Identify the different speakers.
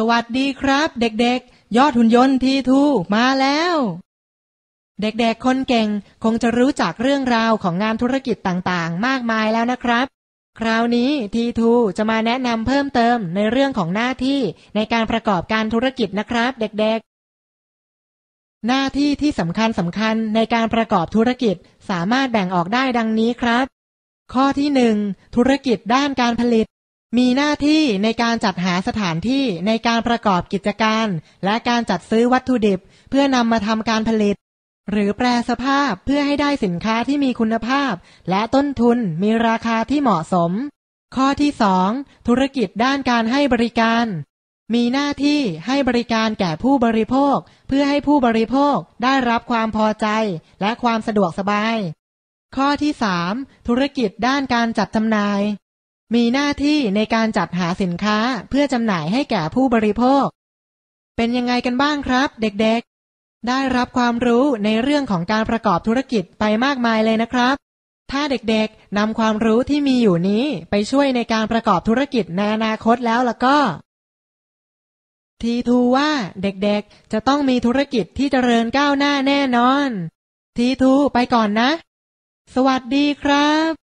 Speaker 1: สวัสดีครับเด็กๆ ยอดหุ่นยนต์ทีทูมาแล้ว เด็กๆคนเก่งคงจะรู้จักเรื่องราวของงานธุรกิจต่างๆมากมายแล้วนะครับ คราวนี้ทีทูจะมาแนะนำเพิ่มเติมในเรื่องของหน้าที่ในการประกอบการธุรกิจนะครับ เด็กๆ หน้าที่ที่สำคัญสำคัญในการประกอบธุรกิจสามารถแบ่งออกได้ดังนี้ครับ ข้อที่ 1 ธุรกิจด้านการผลิตมีหน้าที่ในการจัดหาสถานที่ในการประกอบกิจการ และการจัดซื้อวัตถุดิบ เพื่อนำมาทำการผลิต หรือแปรสภาพเพื่อให้ได้สินค้าที่มีคุณภาพ และต้นทุนมีราคาที่เหมาะสม ข้อที่ 2 ธุรกิจด้านการให้บริการ มีหน้าที่ให้บริการแก่ผู้บริโภค เพื่อให้ผู้บริโภคได้รับความพอใจและความสะดวกสบาย ข้อที่ 3 ธุรกิจด้านการจัดจำหน่ายมีหน้าที่ในการจัดหาสินค้าเพื่อจำหน่ายให้แก่ผู้บริโภค เป็นยังไงกันบ้างครับเด็ก ๆ ได้รับความรู้ในเรื่องของการประกอบธุรกิจไปมากมายเลยนะครับ ถ้าเด็กๆนำความรู้ที่มีอยู่นี้ไปช่วยในการประกอบธุรกิจในอนาคตแล้วล่ะก็ ทีทูว่าเด็ก ๆ จะต้องมีธุรกิจที่เจริญก้าวหน้าแน่นอน ทีทูไปก่อนนะ สวัสดีครับ